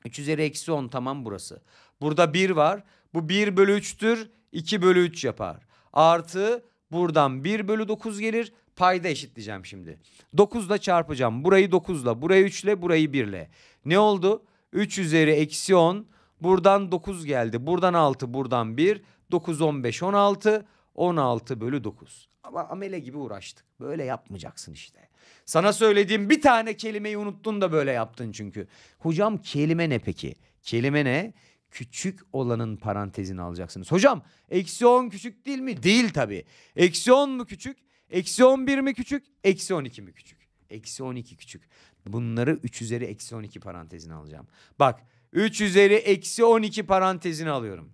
3 üzeri eksi 10 tamam burası. Burada 1 var. Bu 1 bölü 3'tür. 2 bölü 3 yapar artı buradan 1 bölü 9 gelir. Payda eşitleyeceğim şimdi. 9 ile çarpacağım. Burayı 9 ile, burayı 3 ile, burayı 1 ile. Ne oldu? 3 üzeri eksi 10. Buradan 9 geldi. Buradan 6, buradan 1. 9, 15, 16. 16 bölü 9. Ama amele gibi uğraştık. Böyle yapmayacaksın işte. Sana söylediğim bir tane kelimeyi unuttun da böyle yaptın çünkü. Hocam kelime ne peki? Kelime ne? küçük olanın parantezini alacaksınız. Hocam eksi 10 küçük değil mi? Değil tabii. Eksi 10 mu küçük? Eksi 11 mi küçük? Eksi 12 mi küçük? Eksi 12 küçük. Bunları 3 üzeri eksi 12 parantezini alacağım. Bak 3 üzeri eksi 12 parantezini alıyorum.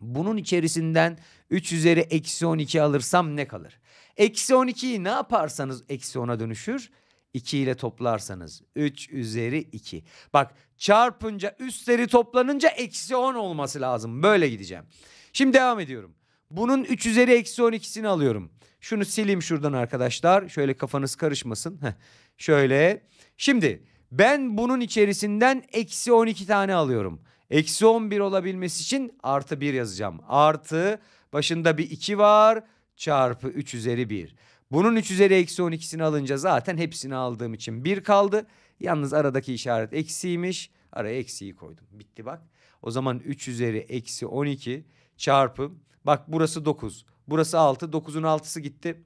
Bunun içerisinden 3 üzeri eksi 12 alırsam ne kalır? Eksi 12'yi ne yaparsanız eksi 10'a dönüşür. 2 ile toplarsanız 3 üzeri 2. Bak çarpınca üstleri toplanınca eksi 10 olması lazım. Böyle gideceğim. Şimdi devam ediyorum. Bunun 3 üzeri eksi 12'sini alıyorum. Şunu sileyim şuradan arkadaşlar. Şöyle kafanız karışmasın. Heh. Şöyle. Şimdi ben bunun içerisinden eksi 12 tane alıyorum. Eksi 11 olabilmesi için artı 1 yazacağım. Artı başında bir 2 var çarpı 3 üzeri 1. Bunun 3 üzeri eksi 12'sini alınca zaten hepsini aldığım için 1 kaldı. Yalnız aradaki işaret eksiymiş. Araya eksiyi koydum. Bitti bak. O zaman 3 üzeri eksi 12 çarpı. Bak burası 9. Burası 6. 9'un 6'sı gitti.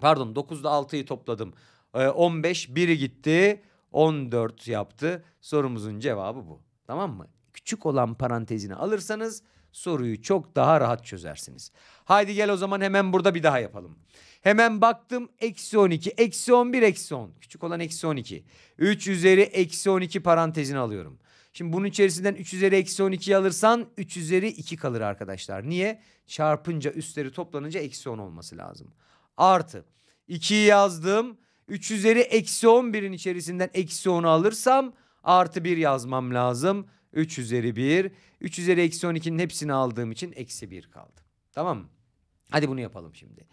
Pardon 9'da 6'yı topladım. Ee, 15 biri gitti. 14 yaptı. Sorumuzun cevabı bu. Tamam mı? Küçük olan parantezini alırsanız soruyu çok daha rahat çözersiniz. Haydi gel o zaman hemen burada bir daha yapalım. Hemen baktım eksi 12, eksi 11, eksi 10. Küçük olan eksi 12. 3 üzeri eksi 12 parantezini alıyorum. Şimdi bunun içerisinden 3 üzeri eksi 12'yi alırsan 3 üzeri 2 kalır arkadaşlar. Niye? Çarpınca üstleri toplanınca eksi 10 olması lazım. Artı 2'yi yazdım. 3 üzeri eksi 11'in içerisinden eksi 10'u alırsam artı 1 yazmam lazım. 3 üzeri 1. 3 üzeri eksi 12'nin hepsini aldığım için eksi 1 kaldı. Tamam mı? Hadi bunu yapalım şimdi.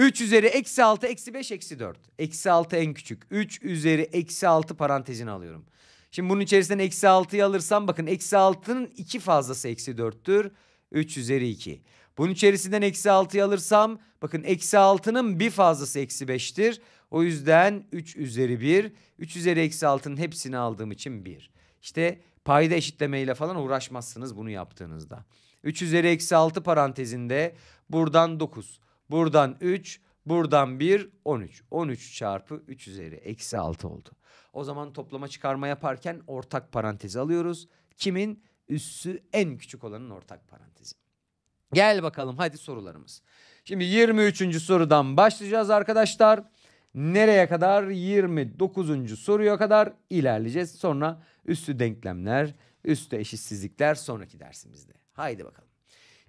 3 üzeri eksi 6 eksi 5 eksi 4. Eksi 6 en küçük. 3 üzeri eksi 6 parantezini alıyorum. Şimdi bunun içerisinden eksi 6'yı alırsam bakın eksi 6'nın 2 fazlası eksi 4'tür. 3 üzeri 2. Bunun içerisinden eksi 6'yı alırsam bakın eksi 6'nın bir fazlası eksi 5'tir. O yüzden 3 üzeri 1. 3 üzeri eksi 6'nın hepsini aldığım için 1. İşte payda eşitlemeyle falan uğraşmazsınız bunu yaptığınızda. 3 üzeri eksi 6 parantezinde buradan 9. Buradan 3, buradan 1, 13. 13 çarpı 3 üzeri eksi 6 oldu. O zaman toplama çıkarma yaparken ortak parantezi alıyoruz. Kimin? Üssü en küçük olanın ortak parantezi. Gel bakalım hadi sorularımız. Şimdi 23. sorudan başlayacağız arkadaşlar. Nereye kadar? 29. soruya kadar ilerleyeceğiz. Sonra üstü denklemler, üstü eşitsizlikler sonraki dersimizde. Haydi bakalım.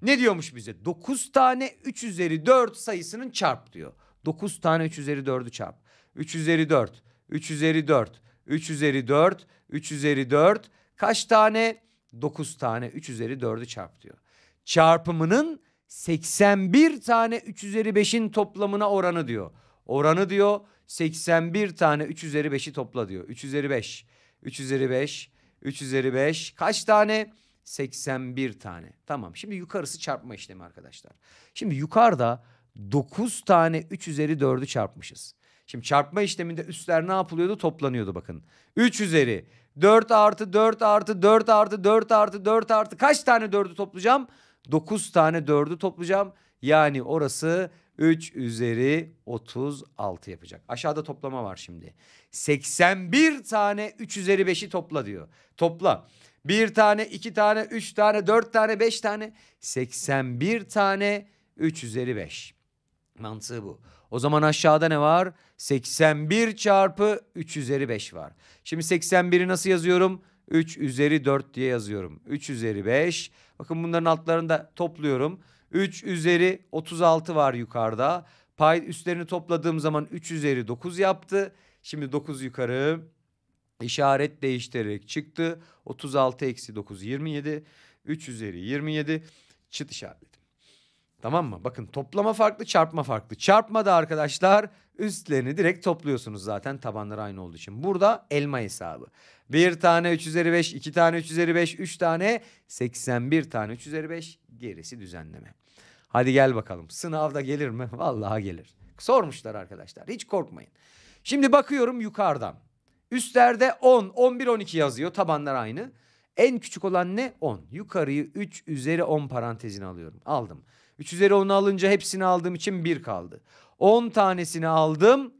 Ne diyormuş bize? 9 tane 3 üzeri 4 sayısının çarp diyor. 9 tane 3 üzeri 4'ü çarp. 3 üzeri 4, 3 üzeri 4, 3 üzeri 4, 3 üzeri 4. Kaç tane? 9 tane 3 üzeri 4'ü çarp diyor. Çarpımının 81 tane 3 üzeri 5'in toplamına oranı diyor. Oranı diyor 81 tane 3 üzeri 5'i topla diyor. 3 üzeri 5, 3 üzeri 5, 3 üzeri 5. Kaç tane? 81 tane. Tamam şimdi yukarısı çarpma işlemi arkadaşlar. Şimdi yukarıda 9 tane 3 üzeri 4'ü çarpmışız. Şimdi çarpma işleminde üstler ne yapılıyordu? Toplanıyordu bakın. 3 üzeri 4 artı 4 artı 4 artı 4 artı 4 artı kaç tane 4'ü toplayacağım? 9 tane 4'ü toplayacağım. Yani orası 3 üzeri 36 yapacak. Aşağıda toplama var şimdi. 81 tane 3 üzeri 5'i topla diyor. Topla. Bir tane, iki tane, üç tane, dört tane, beş tane. 81 tane üç üzeri beş. Mantığı bu. O zaman aşağıda ne var? 81 çarpı 3 üzeri 5 var. Şimdi 81'i nasıl yazıyorum? 3 üzeri 4 diye yazıyorum. 3 üzeri 5. Bakın bunların altlarını da topluyorum. 3 üzeri 36 var yukarıda. Pay üstlerini topladığım zaman 3 üzeri 9 yaptı. Şimdi 9 yukarı işaret değiştirerek çıktı. 36 eksi 9 27. 3 üzeri 27 çıt işareti. Tamam mı? Bakın toplama farklı, çarpma farklı. çarpma da arkadaşlar üstlerini direkt topluyorsunuz zaten tabanları aynı olduğu için. Burada elma hesabı. Bir tane 3 üzeri 5, 2 tane 3 üzeri 5, 3 tane 81 tane 3 üzeri 5 gerisi düzenleme. Hadi gel bakalım sınavda gelir mi? Vallahi gelir. Sormuşlar arkadaşlar hiç korkmayın. Şimdi bakıyorum yukarıdan. Üstlerde 10, 11, 12 yazıyor. Tabanlar aynı. En küçük olan ne? 10. Yukarıyı 3 üzeri 10 parantezine alıyorum. Aldım. 3 üzeri 10'u alınca hepsini aldığım için 1 kaldı. 10 tanesini aldım.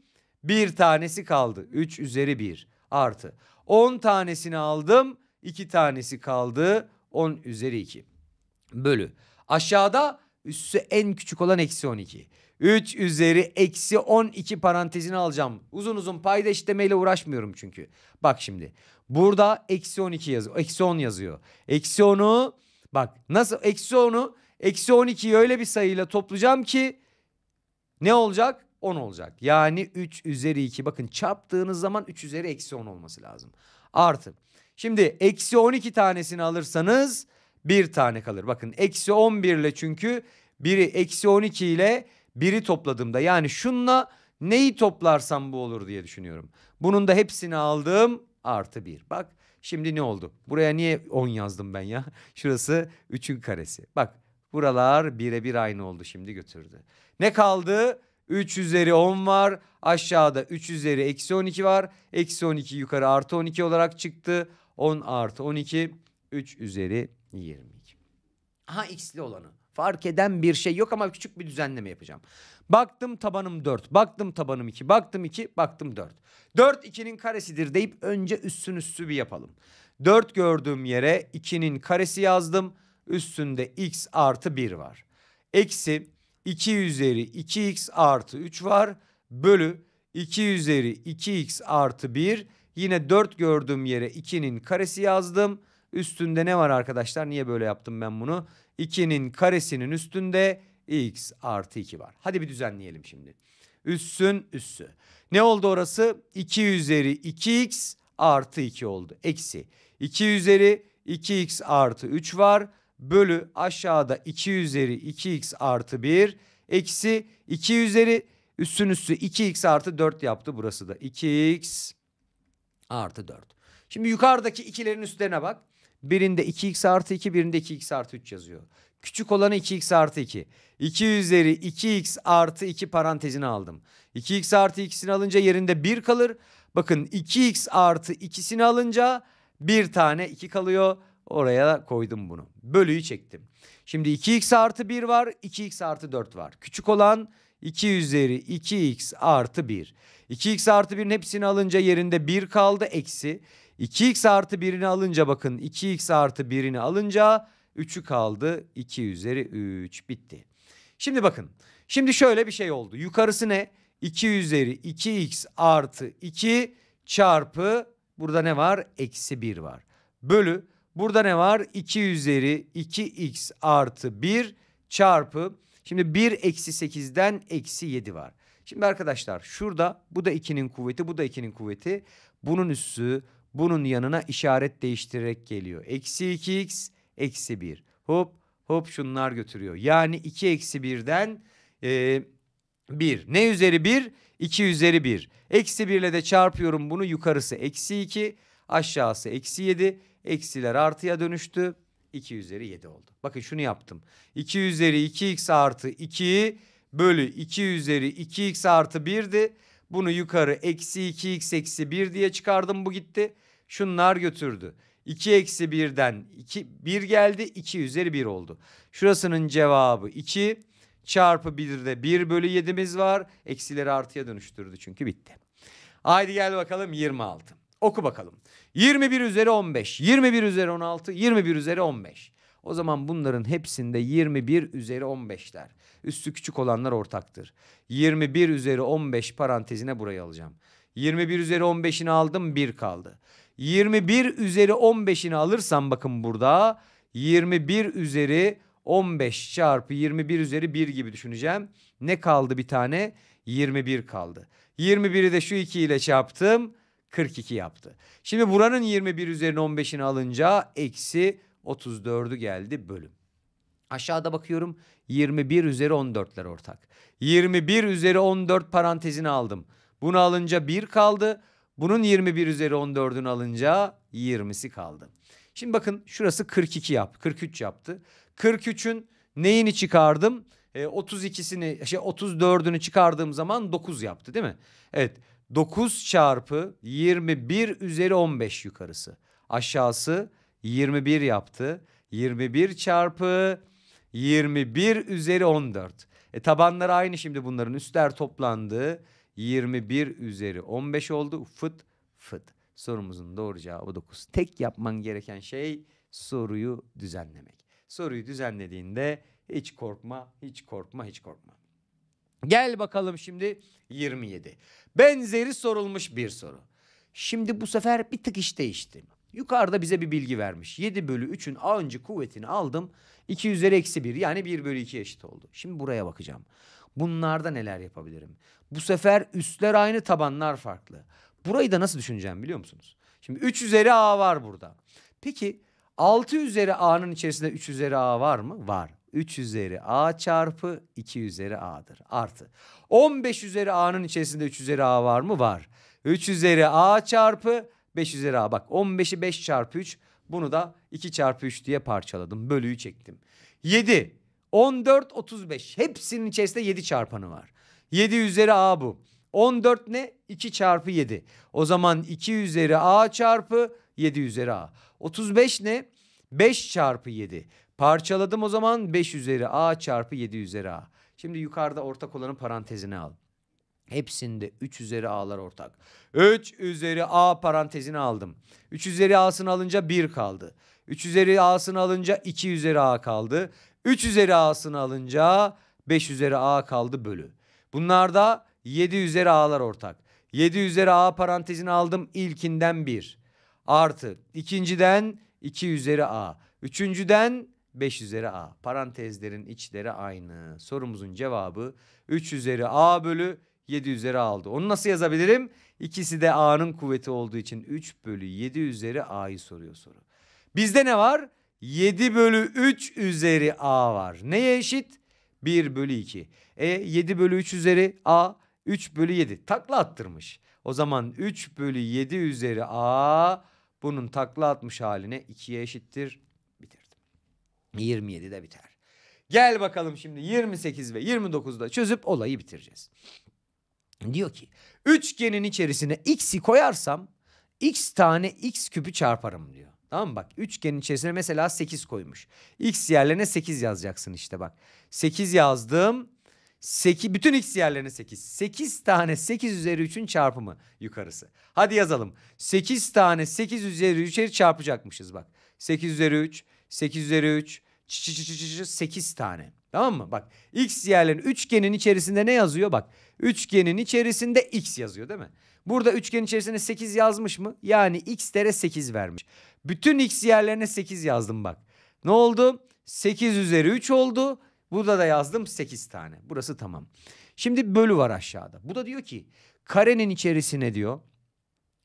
1 tanesi kaldı. 3 üzeri 1 artı. 10 tanesini aldım. 2 tanesi kaldı. 10 üzeri 2 bölü. Aşağıda üssü en küçük olan eksi 12. 3 üzeri eksi 12 parantezini alacağım. Uzun uzun payda işlemeyle uğraşmıyorum çünkü. Bak şimdi. Burada eksi 12 yazıyor. Eksi 10 yazıyor. Eksi 10'u bak nasıl eksi 10'u eksi 12'yi öyle bir sayıyla toplayacağım ki ne olacak? 10 olacak. Yani 3 üzeri 2. Bakın çarptığınız zaman 3 üzeri eksi 10 olması lazım. Artı. Şimdi eksi 12 tanesini alırsanız bir tane kalır. Bakın eksi 11 ile çünkü biri eksi 12 ile biri topladığımda yani şunla neyi toplarsam bu olur diye düşünüyorum. Bunun da hepsini aldığım artı bir. Bak şimdi ne oldu? Buraya niye 10 yazdım ben ya? Şurası 3'ün karesi. Bak buralar birebir aynı oldu şimdi götürdü. Ne kaldı? 3 üzeri 10 var. Aşağıda 3 üzeri eksi 12 var. Eksi 12 yukarı artı 12 olarak çıktı. 10 artı 12 3 üzeri 22. Aha x'li olanı. Fark eden bir şey yok ama küçük bir düzenleme yapacağım. Baktım tabanım 4, baktım tabanım 2, baktım 2, baktım 4. 4 2'nin karesidir deyip önce üssün üssü bir yapalım. 4 gördüğüm yere 2'nin karesi yazdım. Üstünde x artı 1 var. Eksi 2 üzeri 2x artı 3 var. Bölü 2 üzeri 2x artı 1. Yine 4 gördüğüm yere 2'nin karesi yazdım. Üstünde ne var arkadaşlar? Niye böyle yaptım ben bunu? 2'nin karesinin üstünde x artı 2 var. Hadi bir düzenleyelim şimdi. Üssün üssü. Ne oldu orası? 2 üzeri 2x artı 2 oldu. Eksi 2 üzeri 2x artı 3 var. Bölü aşağıda 2 üzeri 2x artı 1. Eksi 2 üzeri üssün üssü 2x artı 4 yaptı. Burası da 2x artı 4. Şimdi yukarıdaki ikilerin üstlerine bak. Birinde 2x artı 2 birinde 2x artı 3 yazıyor. Küçük olanı 2x artı 2. 2 üzeri 2x artı 2 parantezine aldım. 2x artı 2'sini alınca yerinde 1 kalır. Bakın 2x artı 2'sini alınca bir tane 2 kalıyor. Oraya koydum bunu. Bölüyü çektim. Şimdi 2x artı 1 var. 2x artı 4 var. Küçük olan 2 üzeri 2x artı 1. 2x artı 1'in hepsini alınca yerinde 1 kaldı. Eksi. 2x artı 1'ini alınca bakın 2x artı 1'ini alınca 3'ü kaldı. 2 üzeri 3 bitti. Şimdi bakın. Şimdi şöyle bir şey oldu. Yukarısı ne? 2 üzeri 2x artı 2 çarpı burada ne var? Eksi 1 var. Bölü burada ne var? 2 üzeri 2x artı 1 çarpı şimdi 1 eksi 8'den eksi 7 var. Şimdi arkadaşlar şurada bu da 2'nin kuvveti bu da 2'nin kuvveti. Bunun üssü bunun yanına işaret değiştirerek geliyor. Eksi 2x, eksi 1. Hop hop şunlar götürüyor. Yani 2 eksi 1'den e, 1. Ne üzeri 1? 2 üzeri 1. Eksi 1 ile de çarpıyorum bunu. Yukarısı eksi 2, aşağısı eksi 7. Eksiler artıya dönüştü. 2 üzeri 7 oldu. Bakın şunu yaptım. 2 üzeri 2x artı 2 bölü 2 üzeri 2x artı 1'di. Bunu yukarı eksi 2x eksi 1 diye çıkardım bu gitti. Şunlar götürdü. 2 eksi 1'den 2, 1 geldi 2 üzeri 1 oldu. Şurasının cevabı 2 çarpı 1'de 1 bölü 7'miz var. Eksileri artıya dönüştürdü çünkü bitti. Haydi gel bakalım 26. Oku bakalım. 21 üzeri 15, 21 üzeri 16, 21 üzeri 15. O zaman bunların hepsinde 21 üzeri 15'ler. Üstü küçük olanlar ortaktır. 21 üzeri 15 parantezine burayı alacağım. 21 üzeri 15'ini aldım 1 kaldı. 21 üzeri 15'ini alırsam bakın burada 21 üzeri 15 çarpı 21 üzeri 1 gibi düşüneceğim. Ne kaldı bir tane? 21 kaldı. 21'i de şu 2 ile çarptım. 42 yaptı. Şimdi buranın 21 üzerine 15'ini alınca eksi 34'ü geldi bölüm. Aşağıda bakıyorum 21 üzeri 14'ler ortak. 21 üzeri 14 parantezini aldım. Bunu alınca 1 kaldı. Bunun 21 üzeri 14'ünü alınca 20'si kaldı. Şimdi bakın şurası 42 yap, 43 yaptı. 43'ün neyini çıkardım? E, 32'sini şey 34'ünü çıkardığım zaman 9 yaptı değil mi? Evet. 9 çarpı 21 üzeri 15 yukarısı. Aşağısı 21 yaptı. 21 çarpı 21 üzeri 14. E tabanları aynı şimdi bunların üstler toplandı. 21 üzeri 15 oldu. Fıt fıt. Sorumuzun doğru cevabı 9. Tek yapman gereken şey soruyu düzenlemek. Soruyu düzenlediğinde hiç korkma, hiç korkma, hiç korkma. Gel bakalım şimdi 27. Benzeri sorulmuş bir soru. Şimdi bu sefer bir tık iş değişti. Yukarıda bize bir bilgi vermiş. 7 bölü 3'ün a öncü kuvvetini aldım. 2 üzeri eksi 1 yani 1 bölü 2 eşit oldu. Şimdi buraya bakacağım. Bunlarda neler yapabilirim? Bu sefer üstler aynı tabanlar farklı. Burayı da nasıl düşüneceğim biliyor musunuz? Şimdi 3 üzeri A var burada. Peki 6 üzeri A'nın içerisinde 3 üzeri A var mı? Var. 3 üzeri A çarpı 2 üzeri A'dır. Artı. 15 üzeri A'nın içerisinde 3 üzeri A var mı? Var. 3 üzeri A çarpı 5 üzeri A. Bak 15'i 5 çarpı 3. Bunu da 2 çarpı 3 diye parçaladım. Bölüyü çektim. 7. 14 35 hepsinin içerisinde 7 çarpanı var. 7 üzeri a bu. 14 ne? 2 çarpı 7. O zaman 2 üzeri a çarpı 7 üzeri a. 35 ne? 5 çarpı 7. Parçaladım o zaman 5 üzeri a çarpı 7 üzeri a. Şimdi yukarıda ortak olanın parantezini al. Hepsinde 3 üzeri a'lar ortak. 3 üzeri a parantezini aldım. 3 üzeri a'sını alınca 1 kaldı. 3 üzeri a'sını alınca 2 üzeri a kaldı. 3 üzeri a'sını alınca 5 üzeri a kaldı bölü. Bunlarda 7 üzeri a'lar ortak. 7 üzeri a parantezini aldım ilkinden 1. Artı ikinciden 2 üzeri a. Üçüncüden 5 üzeri a. Parantezlerin içleri aynı. Sorumuzun cevabı 3 üzeri a bölü 7 üzeri a aldı. Onu nasıl yazabilirim? İkisi de a'nın kuvveti olduğu için 3 bölü 7 üzeri a'yı soruyor soru. Bizde ne var? 7 bölü 3 üzeri a var. Neye eşit? 1 bölü 2. E 7 bölü 3 üzeri a 3 bölü 7 takla attırmış. O zaman 3 bölü 7 üzeri a bunun takla atmış haline 2'ye eşittir. Bitirdim. 27'de biter. Gel bakalım şimdi 28 ve 29'da çözüp olayı bitireceğiz. Diyor ki üçgenin içerisine x'i koyarsam x tane x küpü çarparım diyor. Tamam mı bak üçgenin içerisine mesela 8 koymuş. X yerlerine 8 yazacaksın işte bak. 8 yazdım. 8, bütün x yerlerine 8. 8 tane 8 üzeri 3'ün çarpımı yukarısı. Hadi yazalım. 8 tane 8 üzeri 3'e çarpacakmışız bak. 8 üzeri 3, 8 üzeri 3, 8 tane. Tamam mı? Bak x yerlerin üçgenin içerisinde ne yazıyor? Bak üçgenin içerisinde x yazıyor değil mi? Burada üçgenin içerisinde 8 yazmış mı? Yani x dere 8 vermiş. Bütün x yerlerine 8 yazdım bak. Ne oldu? 8 üzeri 3 oldu. Burada da yazdım 8 tane. Burası tamam. Şimdi bölü var aşağıda. Bu da diyor ki karenin içerisine diyor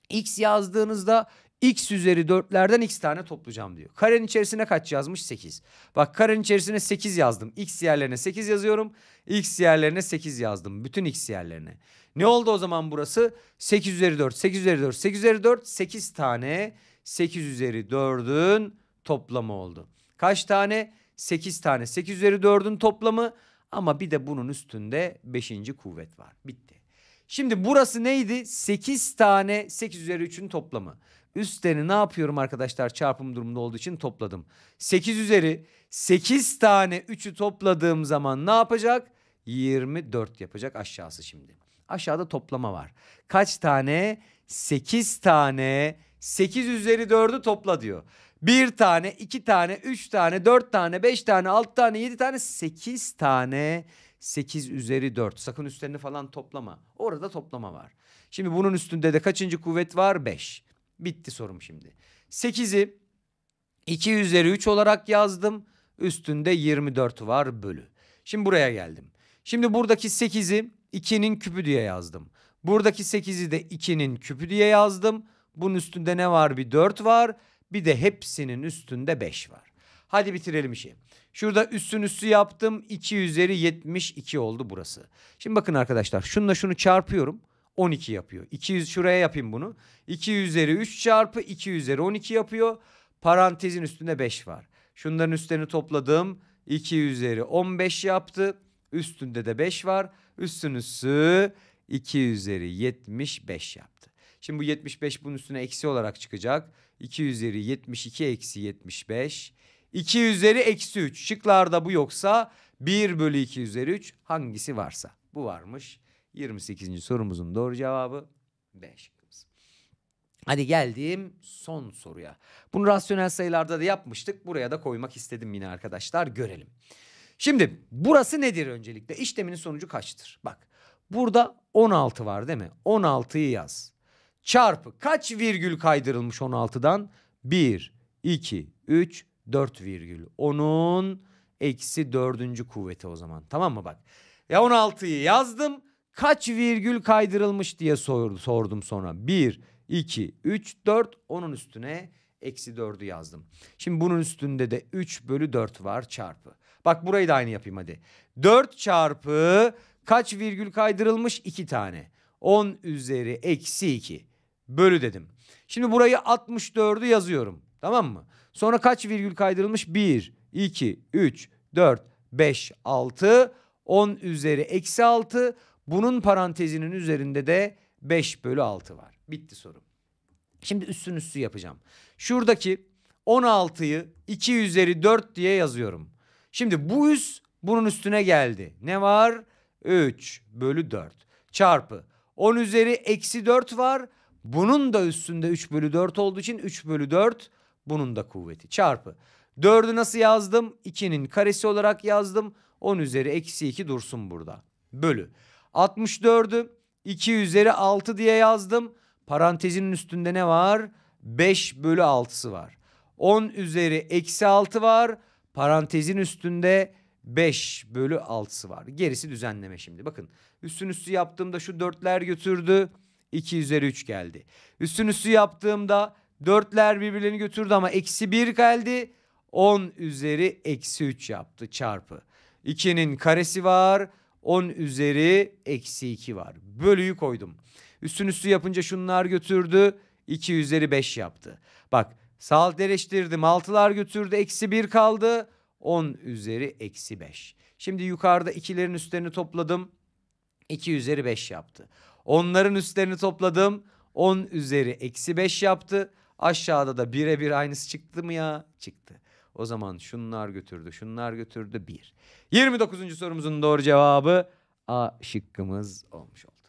x yazdığınızda x üzeri 4'lerden x tane toplayacağım diyor. Karenin içerisine kaç yazmış? 8. Bak karenin içerisine 8 yazdım. X yerlerine 8 yazıyorum. X yerlerine 8 yazdım. Bütün x yerlerine. Ne oldu o zaman burası? 8 üzeri 4, 8 üzeri 4, 8 üzeri 4, 8 tane 8 üzeri 4'ün toplamı oldu. Kaç tane? 8 tane 8 üzeri 4'ün toplamı ama bir de bunun üstünde 5. kuvvet var. Bitti. Şimdi burası neydi? 8 tane 8 üzeri 3'ün toplamı. Üstlerini ne yapıyorum arkadaşlar çarpım durumunda olduğu için topladım. 8 üzeri 8 tane 3'ü topladığım zaman ne yapacak? 24 yapacak aşağısı şimdi. Aşağıda toplama var. Kaç tane? 8 tane 8 üzeri 4'ü topla diyor. Bir tane, iki tane, üç tane, dört tane, beş tane, altı tane, yedi tane, sekiz tane. Sekiz üzeri dört. Sakın üstlerini falan toplama. Orada toplama var. Şimdi bunun üstünde de kaçıncı kuvvet var? Beş. Bitti sorum şimdi. Sekizi iki üzeri üç olarak yazdım. Üstünde yirmi dört var bölü. Şimdi buraya geldim. Şimdi buradaki sekizi ikinin küpü diye yazdım. Buradaki sekizi de ikinin küpü diye yazdım. Bunun üstünde ne var? Bir 4 var. Bir de hepsinin üstünde 5 var. Hadi bitirelim işi. Şurada üstün üstü yaptım. 2 üzeri 72 oldu burası. Şimdi bakın arkadaşlar. Şununla şunu çarpıyorum. 12 yapıyor. 200 şuraya yapayım bunu. 2 üzeri 3 çarpı 2 üzeri 12 yapıyor. Parantezin üstünde 5 var. Şunların üstlerini topladım. 2 üzeri 15 yaptı. Üstünde de 5 var. Üstün üstü 2 üzeri 75 yaptı. Şimdi bu 75 bunun üstüne eksi olarak çıkacak. 2 üzeri 72 eksi 75. 2 üzeri eksi 3. Şıklarda bu yoksa 1 bölü 2 üzeri 3 hangisi varsa. Bu varmış. 28. sorumuzun doğru cevabı 5. Hadi geldiğim son soruya. Bunu rasyonel sayılarda da yapmıştık. Buraya da koymak istedim yine arkadaşlar. Görelim. Şimdi burası nedir öncelikle? İşleminin sonucu kaçtır? Bak burada 16 var değil mi? 16'yı yaz çarpı kaç virgül kaydırılmış 16'dan? 1, 2, 3, 4 virgül. Onun eksi dördüncü kuvveti o zaman. Tamam mı bak? Ya 16'yı yazdım. Kaç virgül kaydırılmış diye sordum, sonra. 1, 2, 3, 4 onun üstüne eksi 4'ü yazdım. Şimdi bunun üstünde de 3 bölü 4 var çarpı. Bak burayı da aynı yapayım hadi. 4 çarpı kaç virgül kaydırılmış? 2 tane. 10 üzeri eksi 2 bölü dedim. Şimdi burayı 64'ü yazıyorum. Tamam mı? Sonra kaç virgül kaydırılmış? 1, 2, 3, 4, 5, 6, 10 üzeri eksi 6. Bunun parantezinin üzerinde de 5 bölü 6 var. Bitti sorum. Şimdi üstün üstü yapacağım. Şuradaki 16'yı 2 üzeri 4 diye yazıyorum. Şimdi bu üst bunun üstüne geldi. Ne var? 3 bölü 4 çarpı 10 üzeri eksi 4 var. Bunun da üstünde 3 bölü 4 olduğu için 3 bölü 4 bunun da kuvveti çarpı. 4'ü nasıl yazdım? 2'nin karesi olarak yazdım. 10 üzeri eksi 2 dursun burada. Bölü. 64'ü 2 üzeri 6 diye yazdım. Parantezinin üstünde ne var? 5 bölü 6'sı var. 10 üzeri eksi 6 var. Parantezin üstünde 5 bölü 6'sı var. Gerisi düzenleme şimdi. Bakın üstün üstü yaptığımda şu dörtler götürdü. 2 üzeri 3 geldi. Üstün üstü yaptığımda 4'ler birbirlerini götürdü ama eksi 1 geldi. 10 üzeri eksi 3 yaptı çarpı. 2'nin karesi var. 10 üzeri eksi 2 var. Bölüyü koydum. Üstün üstü yapınca şunlar götürdü. 2 üzeri 5 yaptı. Bak sadeleştirdim. 6'lar götürdü. Eksi 1 kaldı. 10 üzeri eksi 5. Şimdi yukarıda ikilerin üstlerini topladım. 2 üzeri 5 yaptı. Onların üstlerini topladım. 10 üzeri eksi 5 yaptı. Aşağıda da birebir aynısı çıktı mı ya? Çıktı. O zaman şunlar götürdü, şunlar götürdü 1. 29. sorumuzun doğru cevabı A şıkkımız olmuş oldu.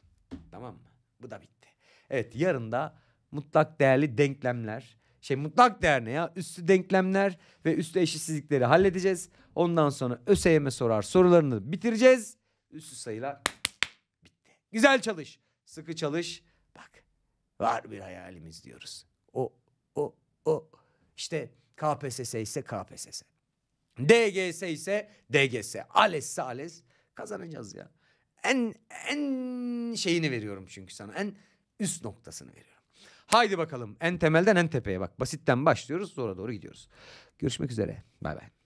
Tamam mı? Bu da bitti. Evet yarın da mutlak değerli denklemler şey mutlak değer ne ya? Üstü denklemler ve üstü eşitsizlikleri halledeceğiz. Ondan sonra ÖSYM sorar sorularını bitireceğiz. Üstü sayılar bitti. Güzel çalış. Sıkı çalış. Bak var bir hayalimiz diyoruz. O, o, o. İşte KPSS ise KPSS. DGS ise DGS. ALES ise ALES. Kazanacağız ya. En, en şeyini veriyorum çünkü sana. En üst noktasını veriyorum. Haydi bakalım en temelden en tepeye bak. Basitten başlıyoruz sonra doğru gidiyoruz. Görüşmek üzere. Bay bay.